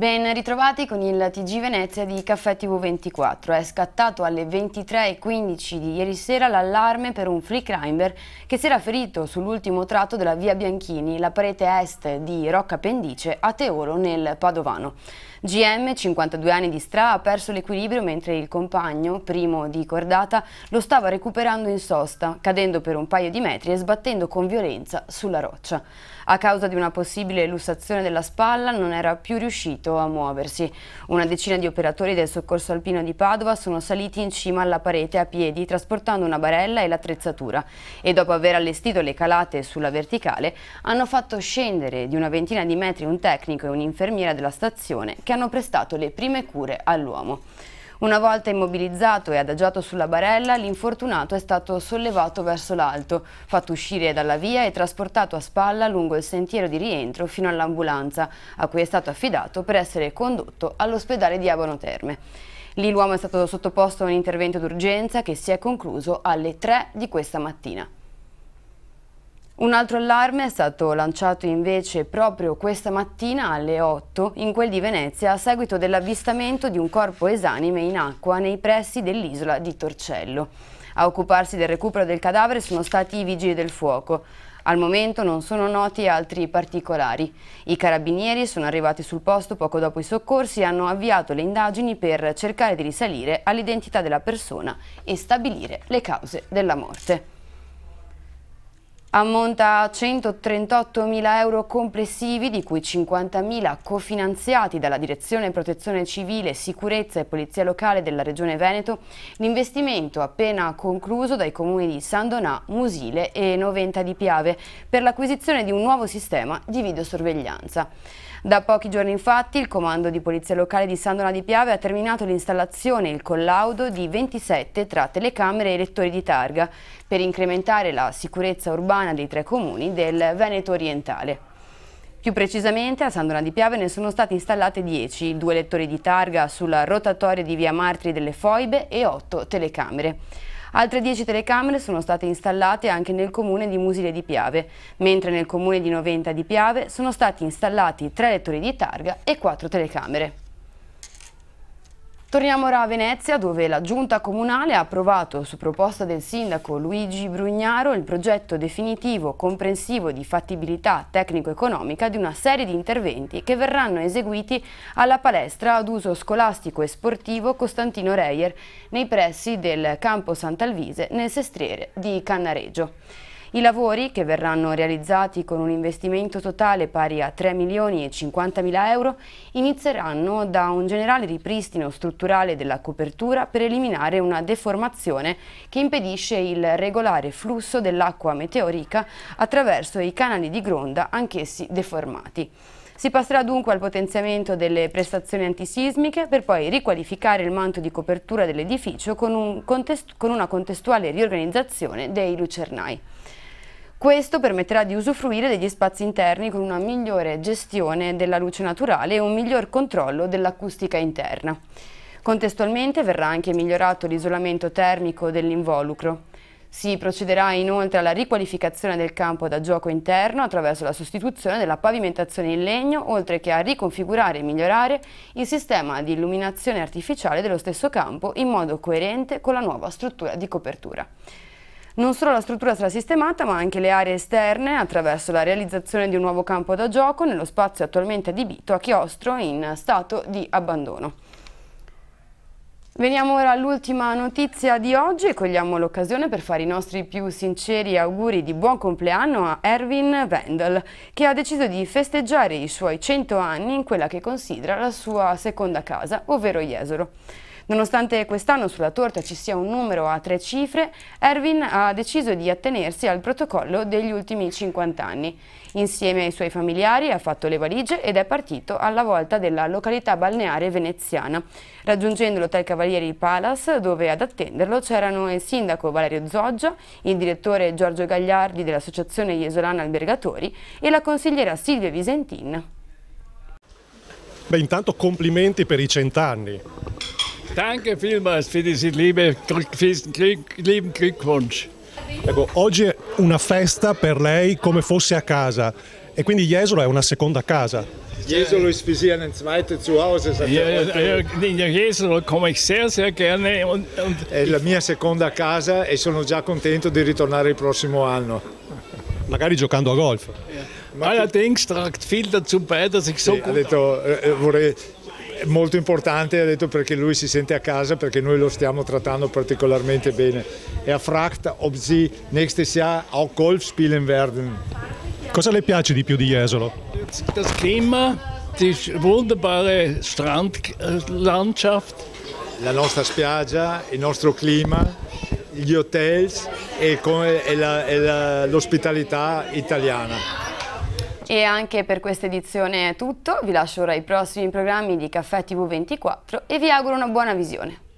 Ben ritrovati con il TG Venezia di Caffè TV24. È scattato alle 23.15 di ieri sera l'allarme per un free climber che si era ferito sull'ultimo tratto della via Bianchini, la parete est di Rocca Pendice, a Teoro nel Padovano. GM, 52 anni di Stra, ha perso l'equilibrio mentre il compagno, primo di cordata, lo stava recuperando in sosta, cadendo per un paio di metri e sbattendo con violenza sulla roccia. A causa di una possibile lussazione della spalla non era più riuscito a muoversi. Una decina di operatori del soccorso alpino di Padova sono saliti in cima alla parete a piedi trasportando una barella e l'attrezzatura e dopo aver allestito le calate sulla verticale hanno fatto scendere di una ventina di metri un tecnico e un'infermiera della stazione che che hanno prestato le prime cure all'uomo. Una volta immobilizzato e adagiato sulla barella, l'infortunato è stato sollevato verso l'alto, fatto uscire dalla via e trasportato a spalla lungo il sentiero di rientro fino all'ambulanza, a cui è stato affidato per essere condotto all'ospedale di Abano Terme. Lì l'uomo è stato sottoposto a un intervento d'urgenza che si è concluso alle 3 di questa mattina. Un altro allarme è stato lanciato invece proprio questa mattina alle 8 in quel di Venezia a seguito dell'avvistamento di un corpo esanime in acqua nei pressi dell'isola di Torcello. A occuparsi del recupero del cadavere sono stati i vigili del fuoco. Al momento non sono noti altri particolari. I carabinieri sono arrivati sul posto poco dopo i soccorsi e hanno avviato le indagini per cercare di risalire all'identità della persona e stabilire le cause della morte. Ammonta a 138.000 euro complessivi, di cui 50.000 cofinanziati dalla Direzione Protezione Civile, Sicurezza e Polizia Locale della Regione Veneto, l'investimento appena concluso dai comuni di San Donà, Musile e Noventa di Piave per l'acquisizione di un nuovo sistema di videosorveglianza. Da pochi giorni infatti il comando di polizia locale di Sandona di Piave ha terminato l'installazione e il collaudo di 27 tra telecamere e lettori di targa per incrementare la sicurezza urbana dei tre comuni del Veneto orientale. Più precisamente a Sandona di Piave ne sono state installate 10, due lettori di targa sulla rotatoria di via Martri delle Foibe e 8 telecamere. Altre 10 telecamere sono state installate anche nel comune di Musile di Piave, mentre nel comune di Noventa di Piave sono stati installati 3 lettori di targa e 4 telecamere. Torniamo ora a Venezia dove la giunta comunale ha approvato su proposta del sindaco Luigi Brugnaro il progetto definitivo comprensivo di fattibilità tecnico-economica di una serie di interventi che verranno eseguiti alla palestra ad uso scolastico e sportivo Costantino Reyer nei pressi del campo Sant'Alvise nel sestriere di Cannareggio. I lavori, che verranno realizzati con un investimento totale pari a 3 milioni e 50 mila euro, inizieranno da un generale ripristino strutturale della copertura per eliminare una deformazione che impedisce il regolare flusso dell'acqua meteorica attraverso i canali di gronda anch'essi deformati. Si passerà dunque al potenziamento delle prestazioni antisismiche per poi riqualificare il manto di copertura dell'edificio con, un con, una contestuale riorganizzazione dei lucernai. Questo permetterà di usufruire degli spazi interni con una migliore gestione della luce naturale e un miglior controllo dell'acustica interna. Contestualmente verrà anche migliorato l'isolamento termico dell'involucro. Si procederà inoltre alla riqualificazione del campo da gioco interno attraverso la sostituzione della pavimentazione in legno, oltre che a riconfigurare e migliorare il sistema di illuminazione artificiale dello stesso campo in modo coerente con la nuova struttura di copertura. Non solo la struttura sarà sistemata, ma anche le aree esterne attraverso la realizzazione di un nuovo campo da gioco nello spazio attualmente adibito a chiostro in stato di abbandono. Veniamo ora all'ultima notizia di oggi e cogliamo l'occasione per fare i nostri più sinceri auguri di buon compleanno a Erwin Wendel, che ha deciso di festeggiare i suoi 100 anni in quella che considera la sua seconda casa, ovvero Jesolo. Nonostante quest'anno sulla torta ci sia un numero a tre cifre, Erwin ha deciso di attenersi al protocollo degli ultimi 50 anni. Insieme ai suoi familiari ha fatto le valigie ed è partito alla volta della località balneare veneziana, raggiungendo l'hotel Cavalieri Palace dove ad attenderlo c'erano il sindaco Valerio Zoggia, il direttore Giorgio Gagliardi dell'associazione Iesolana Albergatori e la consigliera Silvia Visentin. Beh, intanto complimenti per i cent'anni, Danke vielmals für diesen liebe, lieben Glückwunsch. Ecco, oggi è una festa per lei come fosse a casa e quindi Jesolo è una seconda casa. Jesolo ist für Sie ein zweites Zuhause. Ja, Jesolo komme ich sehr, sehr gerne. Und, und è la mia seconda casa e sono già contento di ritornare il prossimo anno. Magari giocando a golf. Ja. Allerdings tragt viel dazu bei, dass ich so sì, gut... Ha detto, eh, eh vorrei, è molto importante, ha detto perché lui si sente a casa, perché noi lo stiamo trattando particolarmente bene. E a Fracht, ob sie nächstes Jahr auch Golf spielen werden. Cosa le piace di più di Jesolo? Das Klima, die wunderbare Strandlandschaft. Äh, la nostra spiaggia, il nostro clima, gli hotels e, l'ospitalità italiana. E anche per questa edizione è tutto, vi lascio ora i prossimi programmi di Caffè TV24 e vi auguro una buona visione.